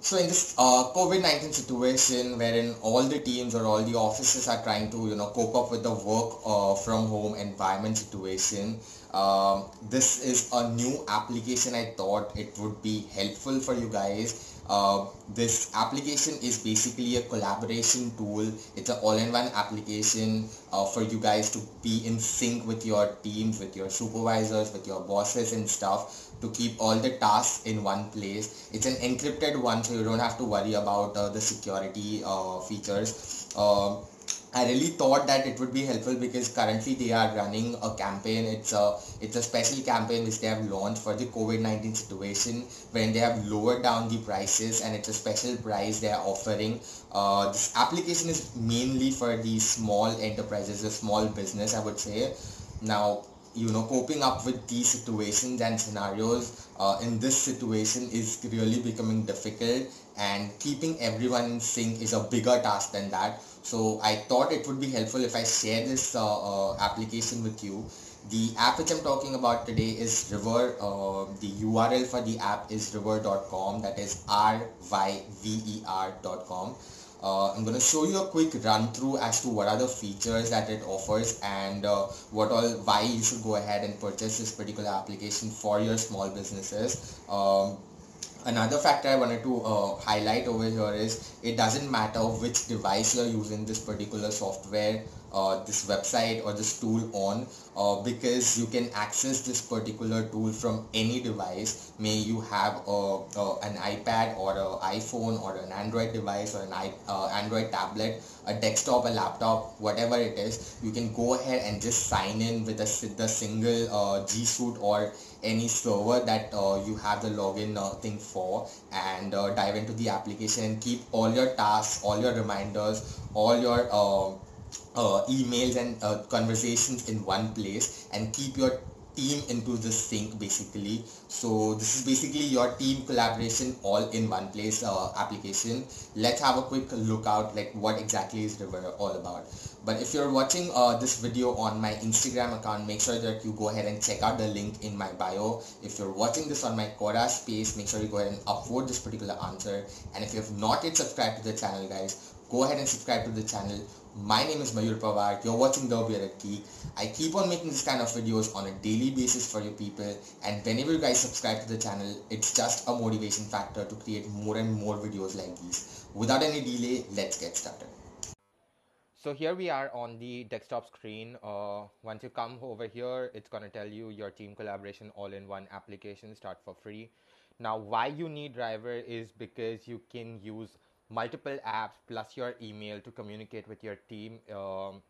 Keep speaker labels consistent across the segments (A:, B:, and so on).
A: So in this uh, COVID-19 situation wherein all the teams or all the offices are trying to, you know, cope up with the work uh, from home environment situation, um, this is a new application. I thought it would be helpful for you guys uh, this application is basically a collaboration tool. It's an all-in-one application uh, for you guys to be in sync with your teams, with your supervisors, with your bosses and stuff to keep all the tasks in one place. It's an encrypted one so you don't have to worry about uh, the security uh, features. Um, I really thought that it would be helpful because currently they are running a campaign. It's a it's a special campaign which they have launched for the COVID nineteen situation, when they have lowered down the prices and it's a special price they are offering. Uh, this application is mainly for the small enterprises, a small business, I would say. Now you know coping up with these situations and scenarios uh, in this situation is really becoming difficult and keeping everyone in sync is a bigger task than that. So I thought it would be helpful if I share this uh, uh, application with you. The app which I'm talking about today is River. Uh, the URL for the app is river.com. That is R-Y-V-E-R.com. Uh, I'm going to show you a quick run through as to what are the features that it offers and uh, what all why you should go ahead and purchase this particular application for your small businesses. Um, another factor I wanted to uh, highlight over here is it doesn't matter which device you're using this particular software uh, this website or this tool on uh, because you can access this particular tool from any device may you have a, a an ipad or an iphone or an android device or an I, uh, android tablet a desktop a laptop whatever it is you can go ahead and just sign in with a, the single uh, g suite or any server that uh, you have the login uh, thing for and uh, dive into the application and keep all your tasks all your reminders all your uh, uh, emails and uh, conversations in one place and keep your team into the sync basically so this is basically your team collaboration all in one place uh, application let's have a quick look out like what exactly is river all about but if you're watching uh, this video on my instagram account make sure that you go ahead and check out the link in my bio if you're watching this on my Quora space make sure you go ahead and upvote this particular answer and if you have not yet subscribed to the channel guys go ahead and subscribe to the channel my name is Mayur Pawar. You're watching The Weird Geek. I keep on making this kind of videos on a daily basis for you people. And whenever you guys subscribe to the channel, it's just a motivation factor to create more and more videos like these. Without any delay, let's get started. So here we are on the desktop screen. Uh, once you come over here, it's going to tell you your team collaboration all-in-one application start for free. Now, why you need driver is because you can use multiple apps plus your email to communicate with your team. Um,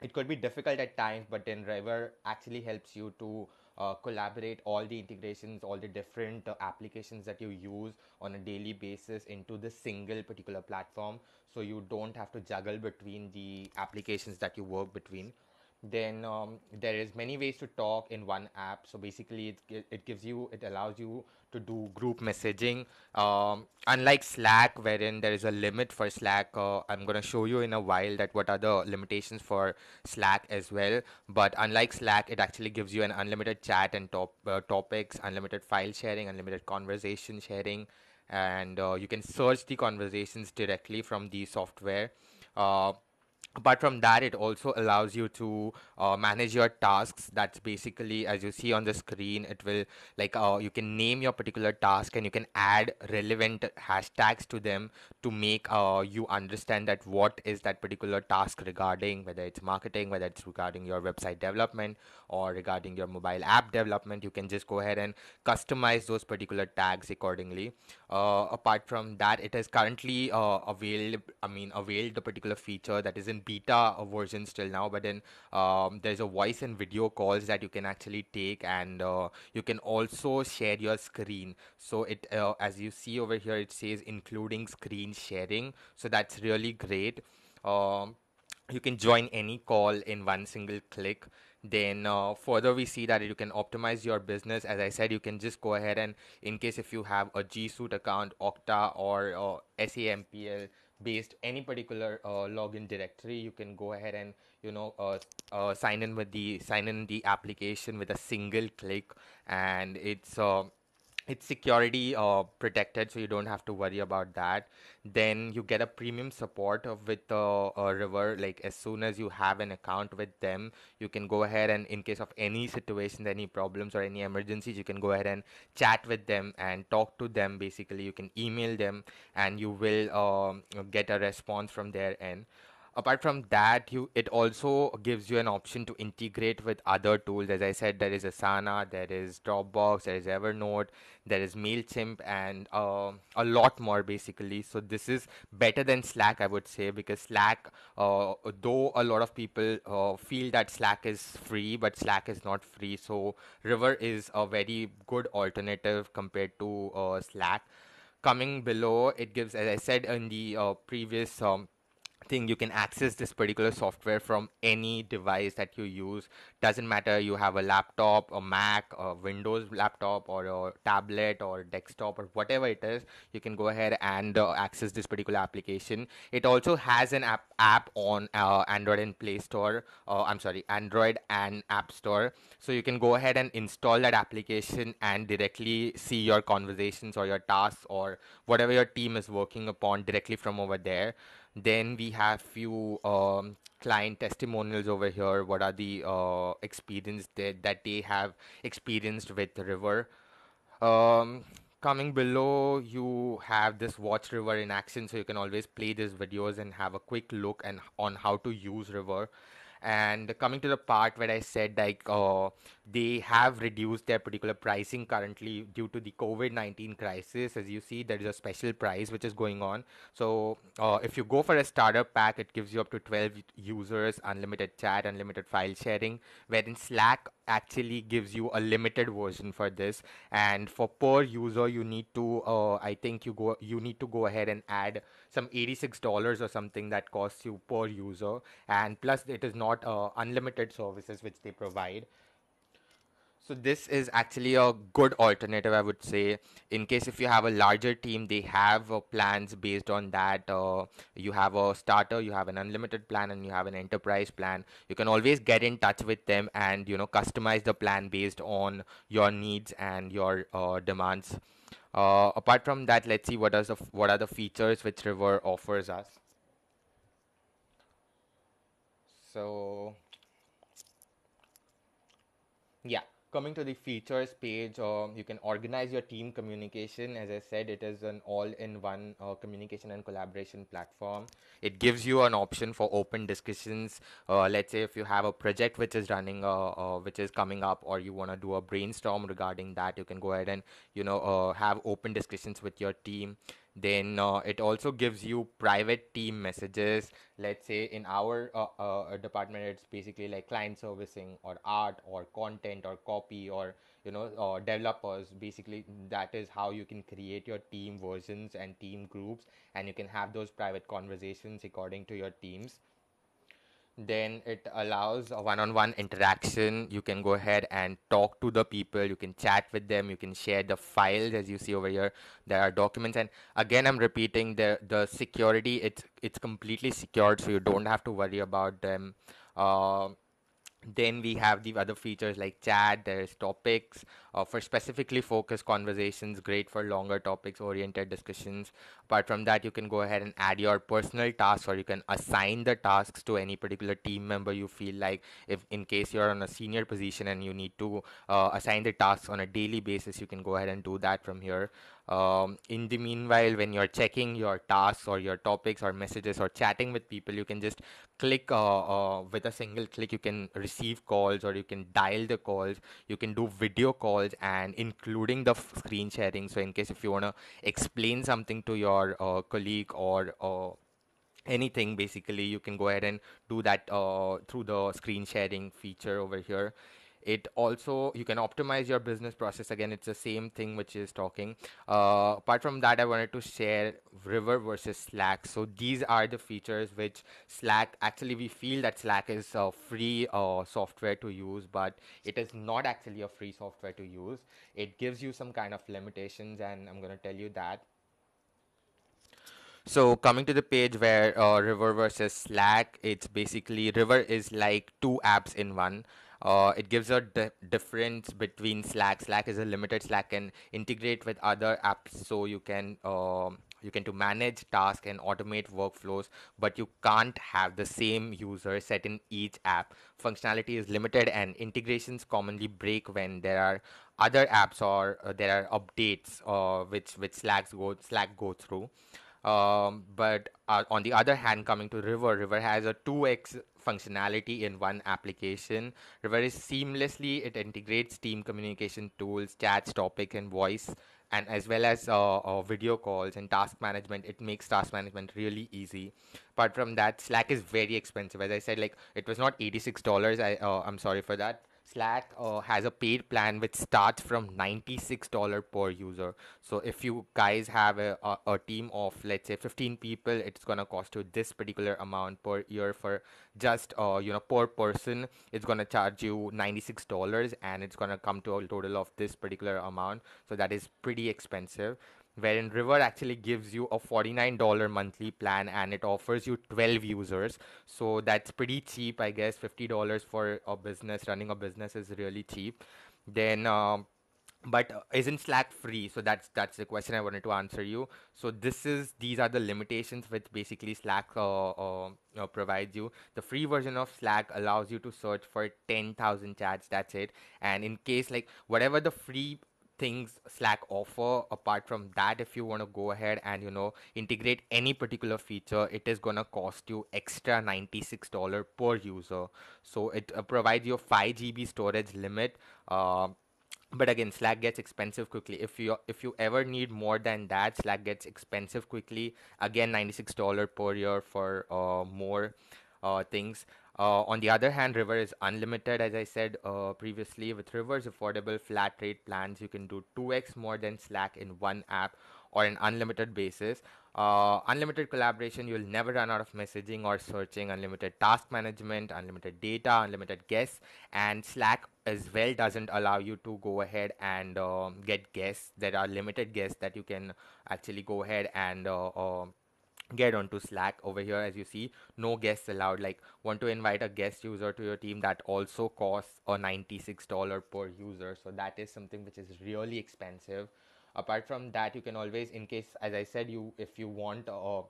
A: it could be difficult at times, but then river actually helps you to uh, collaborate all the integrations, all the different uh, applications that you use on a daily basis into the single particular platform. So you don't have to juggle between the applications that you work between then um, there is many ways to talk in one app so basically it, it gives you it allows you to do group messaging um, unlike slack wherein there is a limit for slack uh, i'm going to show you in a while that what are the limitations for slack as well but unlike slack it actually gives you an unlimited chat and top uh, topics unlimited file sharing unlimited conversation sharing and uh, you can search the conversations directly from the software uh, apart from that it also allows you to uh, manage your tasks that's basically as you see on the screen it will like uh, you can name your particular task and you can add relevant hashtags to them to make uh, you understand that what is that particular task regarding whether it's marketing whether it's regarding your website development or regarding your mobile app development you can just go ahead and customize those particular tags accordingly uh, apart from that, it is currently uh, available. I mean, availed the particular feature that is in beta uh, versions till now. But then um, there's a voice and video calls that you can actually take, and you can also share your screen. So it, as you see over here, it says including screen sharing. So that's really great. Um, you can join any call in one single click then uh, further we see that you can optimize your business as i said you can just go ahead and in case if you have a g suite account okta or uh, sampl based any particular uh, login directory you can go ahead and you know uh, uh, sign in with the sign in the application with a single click and it's uh, it's security uh, protected so you don't have to worry about that then you get a premium support with uh, a river like as soon as you have an account with them you can go ahead and in case of any situations any problems or any emergencies you can go ahead and chat with them and talk to them basically you can email them and you will um, get a response from their end apart from that you it also gives you an option to integrate with other tools as i said there is asana there is dropbox there is evernote there is mailchimp and uh, a lot more basically so this is better than slack i would say because slack uh, though a lot of people uh, feel that slack is free but slack is not free so river is a very good alternative compared to uh, slack coming below it gives as i said in the uh, previous um, thing you can access this particular software from any device that you use doesn't matter you have a laptop a mac a windows laptop or a tablet or desktop or whatever it is you can go ahead and uh, access this particular application it also has an app app on uh, android and play store uh, i'm sorry android and app store so you can go ahead and install that application and directly see your conversations or your tasks or whatever your team is working upon directly from over there then we have few um, client testimonials over here. What are the uh, experience that, that they have experienced with River? Um, coming below, you have this watch River in action, so you can always play these videos and have a quick look and on how to use River. And coming to the part where I said like uh, they have reduced their particular pricing currently due to the COVID-19 crisis. As you see, there is a special price which is going on. So uh, if you go for a starter pack, it gives you up to 12 users, unlimited chat, unlimited file sharing, wherein Slack actually gives you a limited version for this. And for per user, you need to, uh, I think you go, you need to go ahead and add some $86 or something that costs you per user. And plus it is not uh, unlimited services which they provide. So this is actually a good alternative, I would say. In case if you have a larger team, they have uh, plans based on that. Uh, you have a starter, you have an unlimited plan, and you have an enterprise plan. You can always get in touch with them and you know customize the plan based on your needs and your uh, demands. Uh, apart from that, let's see what does the f- what are the features which River offers us. So yeah coming to the features page uh, you can organize your team communication as i said it is an all-in-one uh, communication and collaboration platform it gives you an option for open discussions uh, let's say if you have a project which is running uh, uh, which is coming up or you want to do a brainstorm regarding that you can go ahead and you know uh, have open discussions with your team then uh, it also gives you private team messages let's say in our uh, uh, department it's basically like client servicing or art or content or copy or you know or uh, developers basically that is how you can create your team versions and team groups and you can have those private conversations according to your teams then it allows a one-on-one interaction you can go ahead and talk to the people you can chat with them you can share the files as you see over here there are documents and again i'm repeating the the security it's it's completely secured so you don't have to worry about them uh, then we have the other features like chat there's topics uh, for specifically focused conversations, great for longer topics oriented discussions. Apart from that, you can go ahead and add your personal tasks or you can assign the tasks to any particular team member you feel like if in case you're on a senior position and you need to uh, assign the tasks on a daily basis, you can go ahead and do that from here. Um, in the meanwhile, when you're checking your tasks or your topics or messages or chatting with people, you can just click uh, uh with a single click. You can receive calls or you can dial the calls. You can do video calls and including the screen sharing. So in case if you want to explain something to your uh, colleague or uh, anything basically you can go ahead and do that uh, through the screen sharing feature over here it also you can optimize your business process again it's the same thing which is talking uh, apart from that i wanted to share river versus slack so these are the features which slack actually we feel that slack is a free uh, software to use but it is not actually a free software to use it gives you some kind of limitations and i'm going to tell you that so coming to the page where uh, river versus slack it's basically river is like two apps in one uh, it gives a difference between slack slack is a limited slack can integrate with other apps so you can uh, you can to manage tasks and automate workflows but you can't have the same user set in each app functionality is limited and integrations commonly break when there are other apps or uh, there are updates uh, which which slack go slack go through um, but uh, on the other hand, coming to River, River has a 2x functionality in one application. River is seamlessly, it integrates team communication tools, chats, topic, and voice, and as well as uh, uh, video calls and task management. It makes task management really easy. Apart from that, Slack is very expensive. As I said, like it was not $86. I, uh, I'm sorry for that Slack uh, has a paid plan which starts from $96 per user. So if you guys have a, a, a team of, let's say 15 people, it's going to cost you this particular amount per year for just, uh, you know, per person, it's going to charge you $96 and it's going to come to a total of this particular amount. So that is pretty expensive wherein River actually gives you a $49 monthly plan and it offers you 12 users. So that's pretty cheap, I guess. $50 for a business, running a business is really cheap. Then, um, but isn't slack free so that's that's the question i wanted to answer you so this is these are the limitations which basically slack uh, uh, uh provides you the free version of slack allows you to search for 10000 chats that's it and in case like whatever the free things Slack offer apart from that if you want to go ahead and you know integrate any particular feature it is gonna cost you extra $96 per user so it uh, provides you 5 GB storage limit uh, but again slack gets expensive quickly if you if you ever need more than that slack gets expensive quickly again $96 per year for uh, more uh, things uh, on the other hand, River is unlimited, as I said uh, previously. With River's affordable flat rate plans, you can do 2x more than Slack in one app or an unlimited basis. Uh, unlimited collaboration, you'll never run out of messaging or searching, unlimited task management, unlimited data, unlimited guests, and Slack as well doesn't allow you to go ahead and um, get guests. There are limited guests that you can actually go ahead and uh, uh, get onto slack over here as you see no guests allowed like want to invite a guest user to your team that also costs a 96 dollar per user so that is something which is really expensive apart from that you can always in case as i said you if you want or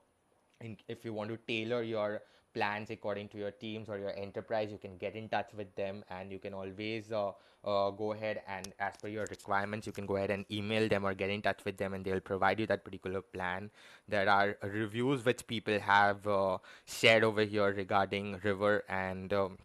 A: uh, if you want to tailor your plans according to your teams or your enterprise you can get in touch with them and you can always uh, uh, go ahead and as per your requirements you can go ahead and email them or get in touch with them and they'll provide you that particular plan there are reviews which people have uh, shared over here regarding river and um,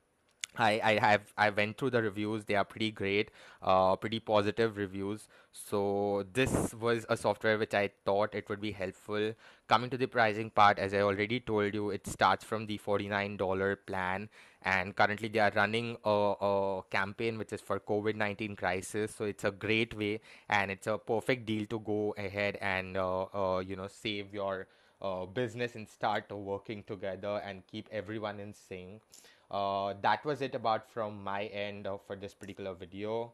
A: I, I have I went through the reviews they are pretty great uh, pretty positive reviews so this was a software which I thought it would be helpful coming to the pricing part as I already told you it starts from the $49 plan and currently they are running a, a campaign which is for COVID-19 crisis so it's a great way and it's a perfect deal to go ahead and uh, uh, you know save your uh, business and start working together and keep everyone in sync uh, that was it about from my end uh, for this particular video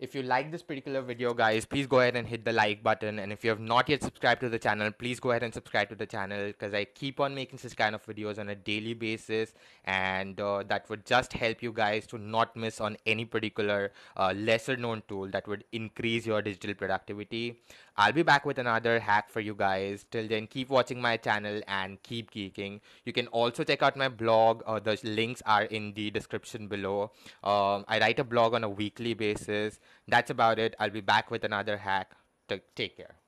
A: if you like this particular video guys please go ahead and hit the like button and if you have not yet subscribed to the channel please go ahead and subscribe to the channel because i keep on making this kind of videos on a daily basis and uh, that would just help you guys to not miss on any particular uh, lesser known tool that would increase your digital productivity I'll be back with another hack for you guys. Till then, keep watching my channel and keep geeking. You can also check out my blog. Uh, the links are in the description below. Um, I write a blog on a weekly basis. That's about it. I'll be back with another hack. T- take care.